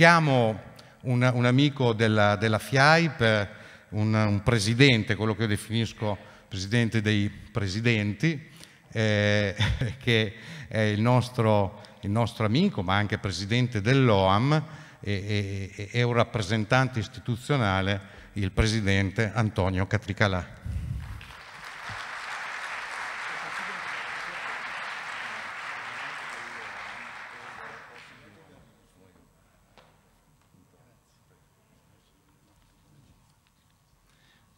Chiamo un, un amico della, della FIAIP, un, un, presidente, quello che io definisco presidente dei presidenti, eh, che è il nostro, il nostro, amico, ma anche presidente dell'OAM e, e, e un rappresentante istituzionale, il presidente Antonio Catricalà.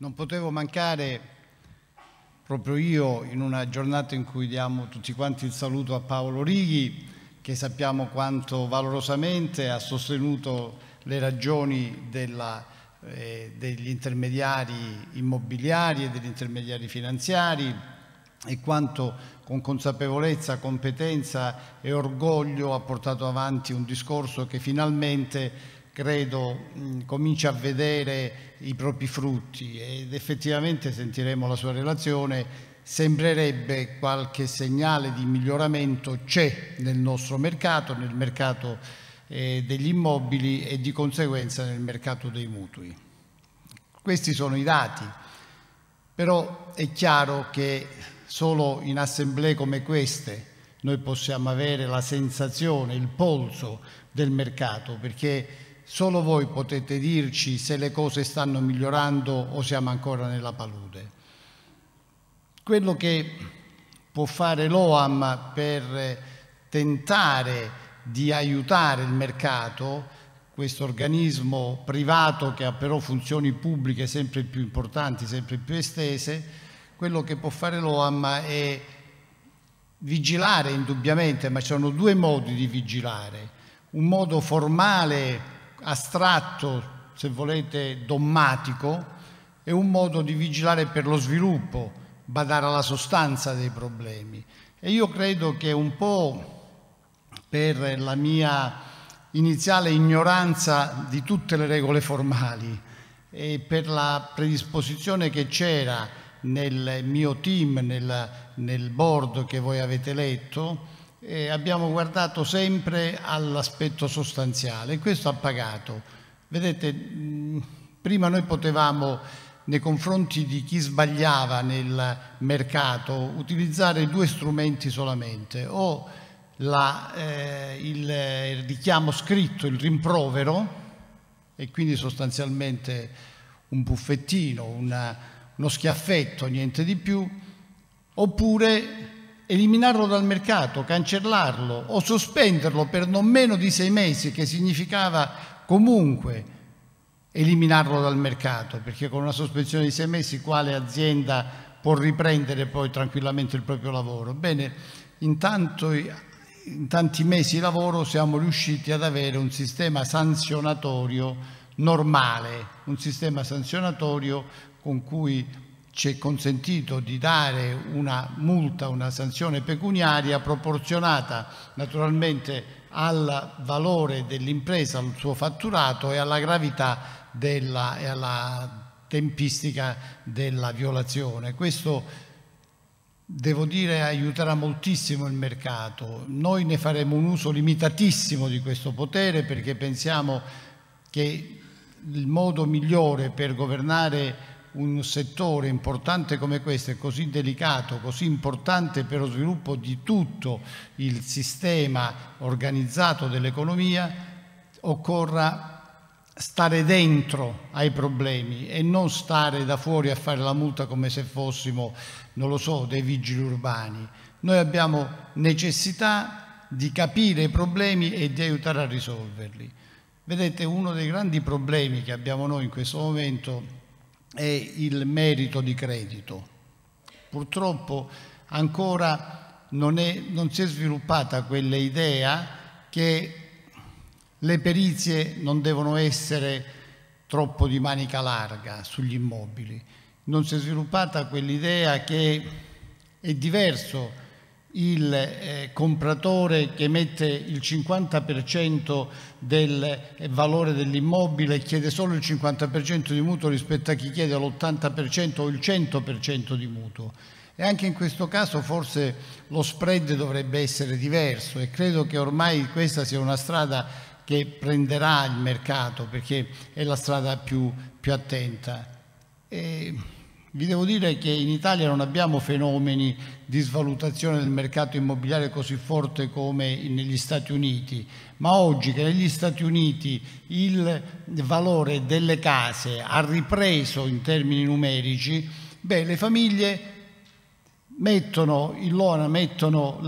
Non potevo mancare proprio io in una giornata in cui diamo tutti quanti il saluto a Paolo Righi, che sappiamo quanto valorosamente ha sostenuto le ragioni della, eh, degli intermediari immobiliari e degli intermediari finanziari e quanto con consapevolezza, competenza e orgoglio ha portato avanti un discorso che finalmente credo mm, comincia a vedere i propri frutti ed effettivamente sentiremo la sua relazione, sembrerebbe qualche segnale di miglioramento c'è nel nostro mercato, nel mercato eh, degli immobili e di conseguenza nel mercato dei mutui. Questi sono i dati, però è chiaro che solo in assemblee come queste noi possiamo avere la sensazione, il polso del mercato, perché Solo voi potete dirci se le cose stanno migliorando o siamo ancora nella palude. Quello che può fare l'OAM per tentare di aiutare il mercato questo organismo privato che ha però funzioni pubbliche sempre più importanti, sempre più estese, quello che può fare l'OAM è vigilare indubbiamente, ma ci sono due modi di vigilare. Un modo formale astratto, se volete, dommatico, è un modo di vigilare per lo sviluppo, badare alla sostanza dei problemi. E io credo che un po' per la mia iniziale ignoranza di tutte le regole formali e per la predisposizione che c'era nel mio team, nel, nel board che voi avete letto, eh, abbiamo guardato sempre all'aspetto sostanziale e questo ha pagato. Vedete, mh, mm, prima noi potevamo nei confronti di chi sbagliava nel mercato utilizzare due strumenti solamente, o la, eh, il, richiamo scritto, il rimprovero, e quindi sostanzialmente un buffettino, una, uno schiaffetto, niente di più, oppure eliminarlo dal mercato, cancellarlo o sospenderlo per non meno di sei mesi, che significava comunque eliminarlo dal mercato, perché con una sospensione di sei mesi quale azienda può riprendere poi tranquillamente il proprio lavoro? Bene, intanto in tanti mesi di lavoro siamo riusciti ad avere un sistema sanzionatorio normale, un sistema sanzionatorio con cui ci è consentito di dare una multa, una sanzione pecuniaria proporzionata naturalmente al valore dell'impresa, al suo fatturato e alla gravità della, e alla tempistica della violazione. Questo devo dire aiuterà moltissimo il mercato. Noi ne faremo un uso limitatissimo di questo potere perché pensiamo che il modo migliore per governare un settore importante come questo è così delicato, così importante per lo sviluppo di tutto il sistema organizzato dell'economia, occorra stare dentro ai problemi e non stare da fuori a fare la multa come se fossimo, non lo so, dei vigili urbani. Noi abbiamo necessità di capire i problemi e di aiutare a risolverli. Vedete, uno dei grandi problemi che abbiamo noi in questo momento è il merito di credito. Purtroppo ancora non, è, non si è sviluppata quell'idea che le perizie non devono essere troppo di manica larga sugli immobili, non si è sviluppata quell'idea che è diverso il eh, compratore che mette il 50% del eh, valore dell'immobile chiede solo il 50% di mutuo rispetto a chi chiede l'80% o il 100% di mutuo. E anche in questo caso forse lo spread dovrebbe essere diverso e credo che ormai questa sia una strada che prenderà il mercato perché è la strada più, più attenta. E vi devo dire che in Italia non abbiamo fenomeni di svalutazione del mercato immobiliare così forte come negli Stati Uniti, ma oggi che negli Stati Uniti il valore delle case ha ripreso in termini numerici, beh, le famiglie mettono il loan, mettono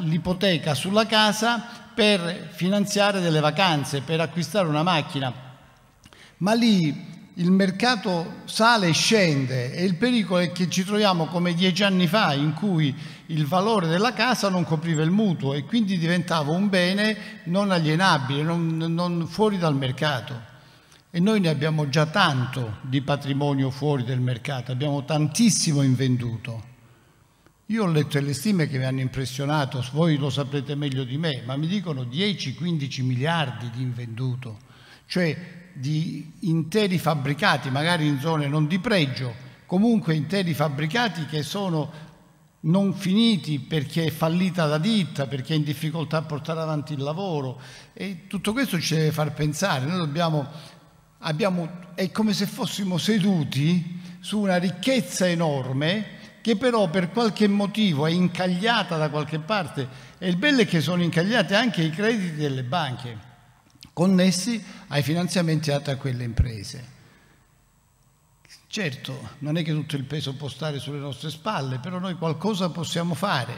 l'ipoteca sulla casa per finanziare delle vacanze, per acquistare una macchina, ma lì il mercato sale e scende e il pericolo è che ci troviamo come dieci anni fa in cui il valore della casa non copriva il mutuo e quindi diventava un bene non alienabile, non, non fuori dal mercato. E noi ne abbiamo già tanto di patrimonio fuori del mercato, abbiamo tantissimo invenduto. Io ho letto le stime che mi hanno impressionato, voi lo saprete meglio di me, ma mi dicono 10-15 miliardi di invenduto. Cioè di interi fabbricati, magari in zone non di pregio, comunque interi fabbricati che sono non finiti perché è fallita la ditta, perché è in difficoltà a portare avanti il lavoro e tutto questo ci deve far pensare. Noi dobbiamo, abbiamo, è come se fossimo seduti su una ricchezza enorme che però per qualche motivo è incagliata da qualche parte e il bello è che sono incagliati anche i crediti delle banche connessi ai finanziamenti dati a quelle imprese. Certo, non è che tutto il peso può stare sulle nostre spalle, però noi qualcosa possiamo fare,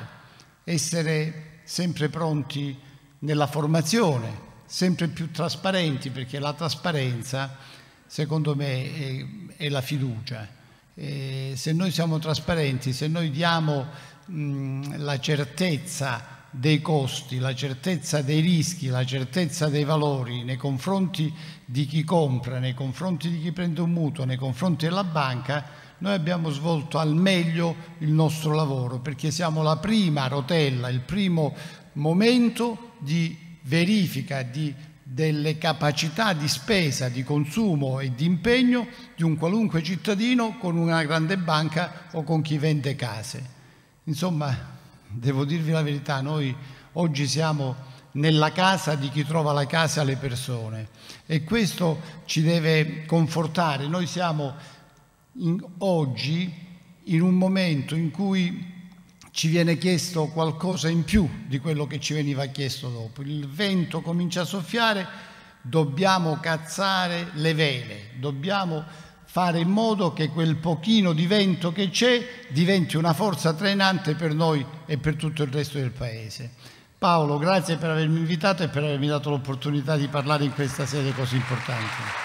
essere sempre pronti nella formazione, sempre più trasparenti, perché la trasparenza, secondo me, è, è la fiducia. E se noi siamo trasparenti, se noi diamo mh, la certezza dei costi, la certezza dei rischi, la certezza dei valori nei confronti di chi compra, nei confronti di chi prende un mutuo, nei confronti della banca, noi abbiamo svolto al meglio il nostro lavoro perché siamo la prima rotella, il primo momento di verifica di, delle capacità di spesa, di consumo e di impegno di un qualunque cittadino con una grande banca o con chi vende case. Insomma, Devo dirvi la verità, noi oggi siamo nella casa di chi trova la casa alle persone e questo ci deve confortare. Noi siamo in, oggi in un momento in cui ci viene chiesto qualcosa in più di quello che ci veniva chiesto dopo. Il vento comincia a soffiare, dobbiamo cazzare le vele, dobbiamo fare in modo che quel pochino di vento che c'è diventi una forza trainante per noi e per tutto il resto del Paese. Paolo, grazie per avermi invitato e per avermi dato l'opportunità di parlare in questa sede così importante.